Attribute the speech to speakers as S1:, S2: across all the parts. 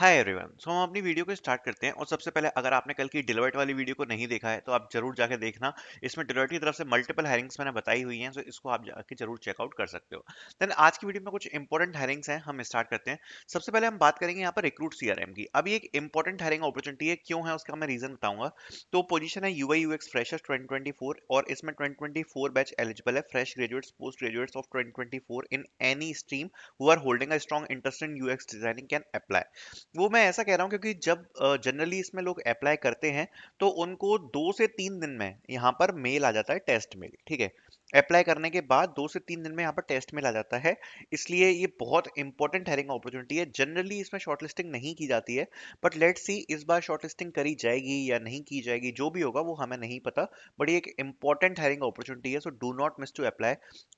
S1: Hi everyone so हम अपनी video को स्टार्ट करते हैं और सबसे पहले अगर आपने कल की डिलवर्ट वाली वीडियो को नहीं देखा है तो आप जरूर जाके देखना इसमें डिलवर्ट की तरफ से मल्टीपल हायरिंग्स मैंने बताई हुई हैं सो तो इसको आप जाके जरूर चेकआउट कर सकते हो देन आज की वीडियो में कुछ इंपॉर्टेंट हायरिंग्स हैं हम स्टार्ट करते हैं सबसे पहले हम बात करेंगे यहाँ पर रिक्रूट सी की अभी एक इंपॉर्टेंट हायरिंग अपॉर्चुनिटी है क्यों है उसका मैं रीजन बताऊंगा तो पोजिशन है यू यूएक्स फ्रेश ट्वेंटी और इसमें ट्वेंटी बैच एलिजिबल है fresh graduates post graduates of twenty in any stream who are holding a strong interest in U designing can apply वो मैं ऐसा कह रहा हूँ क्योंकि जब जनरली इसमें लोग अप्लाई करते हैं तो उनको दो से तीन दिन में यहाँ पर मेल आ जाता है टेस्ट मेल ठीक है अप्लाई करने के बाद दो से तीन दिन में यहाँ पर टेस्ट मिला जाता है इसलिए ये बहुत इंपॉर्टेंट हायरिंग अपॉर्चुनिटी है जनरली इसमें शॉर्टलिस्टिंग नहीं की जाती है बट लेट्स सी इस बार शॉर्टलिस्टिंग करी जाएगी या नहीं की जाएगी जो भी होगा वो हमें नहीं पता बट ये एक इंपॉर्टेंट हायरिंग अपॉर्चुनिटी है so do not miss to apply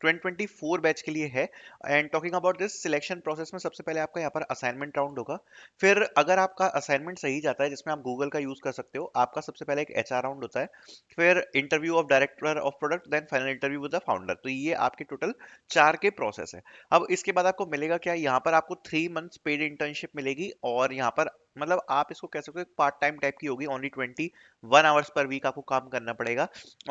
S1: twenty batch के लिए है and talking about this selection process में सबसे पहले आपका यहाँ पर असाइनमेंट राउंड होगा फिर अगर आपका असाइनमेंट सही जाता है जिसमें आप गूगल का यूज कर सकते हो आपका सबसे पहले एक एच राउंड होता है फिर interview of director of product then final interview interview with the founder तो ये आपके टोटल चार के प्रोसेस है अब इसके बाद आपको मिलेगा क्या यहाँ पर आपको थ्री मंथ्स पेड इंटर्नशिप मिलेगी और यहाँ पर मतलब आप इसको कह सकते हो पार्ट टाइम टाइप की होगी only twenty one hours per week आपको काम करना पड़ेगा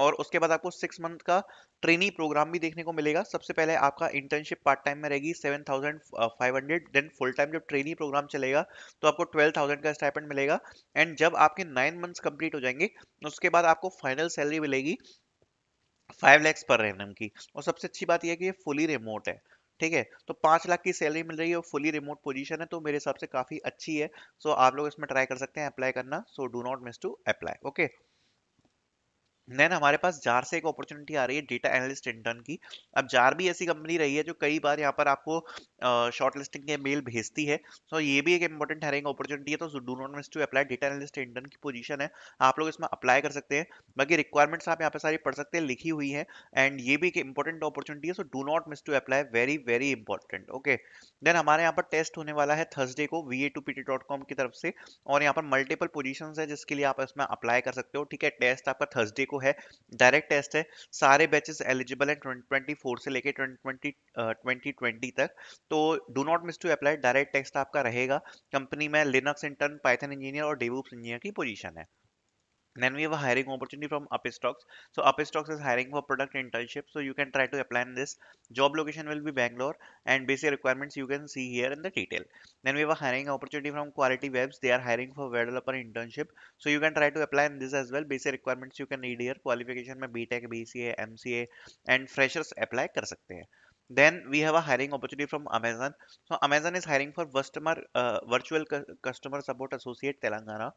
S1: और उसके बाद आपको सिक्स मंथ का ट्रेनिंग प्रोग्राम भी देखने को मिलेगा सबसे पहले आपका इंटर्नशिप पार्ट टाइम में रहेगी seven thousand five hundred then full time जब ट्रेनिंग प्रोग्राम चलेगा तो आपको ट्वेल्व थाउजेंड का स्टाइपेंड मिलेगा एंड जब आपके नाइन मंथ्स कंप्लीट हो जाएंगे उसके बाद आपको फाइनल सैलरी मिलेगी फाइव लैक्स पर एनम की और सबसे अच्छी बात यह है कि ये फुली रिमोट है ठीक है तो पाँच लाख की सैलरी मिल रही है और फुली रिमोट पोजीशन है तो मेरे हिसाब से काफ़ी अच्छी है सो आप लोग इसमें ट्राई कर सकते हैं अप्लाई करना so do not miss to apply okay then हमारे पास जार से एक अपॉर्चुनिटी आ रही है डेटा एनालिस्ट इंटर्न की अब जार भी ऐसी कंपनी रही है जो कई बार यहाँ पर आपको शॉर्ट लिस्टिंग के मेल भेजती है सो so, ये भी एक इंपॉर्टेंट हरिंग अपॉर्चुनिटी है तो do not miss to apply data analyst intern की पोजीशन है आप लोग इसमें अप्लाई कर सकते हैं बाकी रिक्वायरमेंट्स आप यहाँ पर सारी पढ़ सकते हैं लिखी हुई है एंड ये भी एक इंपॉर्टेंट अपॉर्चुनिटी है so do not miss to apply very very important okay then हमारे यहाँ पर टेस्ट होने वाला है थर्सडे को V A two P T dot com की तरफ से और यहाँ पर मल्टीपल पोजिशन है जिसके लिए आप इसमें अप्लाई कर सकते हो ठीक है टेस्ट आपका थर्सडे को है डायरेक्ट टेस्ट है सारे बैचेस एलिजिबल हैं ट्वेंटी फोर से लेके ट्वेंटी ट्वेंटी ट्वेंटी तक तो do not miss to apply direct test आपका रहेगा कंपनी में लिनक्स इंटर्न पाइथन इंजीनियर और डेवूप्स इंजीनियर की पोजीशन है then we have a hiring opportunity from Upstox. so Upstox is hiring for product internship so you can try to apply in this job location will be bangalore and basic requirements you can see here in the detail then we have a hiring opportunity from quality webs they are hiring for web developer internship so you can try to apply in this as well basic requirements you can read here qualification mein btech bca mca and freshers apply kar sakte hain then we have a hiring opportunity from amazon so amazon is hiring for customer uh, virtual customer support associate telangana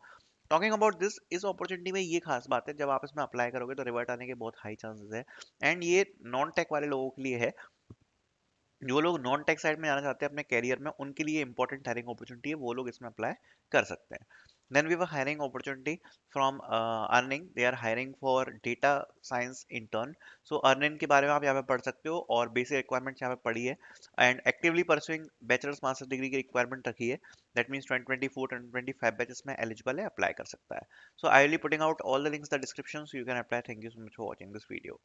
S1: talking about this इस opportunity में ये खास बात है जब आप इसमें apply करोगे तो रिवर्ट आने के बहुत हाई चांसेस है एंड ये नॉन टेक वाले लोगों के लिए है जो लोग नॉन टेक साइड में जाना चाहते हैं अपने कैरियर में उनके लिए इंपॉर्टेंट हायरिंग अपॉर्चुनिटी है वो लोग इसमें अप्लाई कर सकते हैं then we were hiring opportunity from uh, earning they are hiring for data science intern so earning के बारे में आप यहाँ पे पढ़ सकते हो और बेसिक रिक्वायरमेंट्स यहाँ पे पढ़ी है and actively pursuing bachelors master degree की रिक्वायरमेंट रखी है that means twenty twenty four twenty twenty five batches में एलिजिबल है अप्लाई कर सकता है so I will putting out all the links the description you can apply thank you so much for watching this video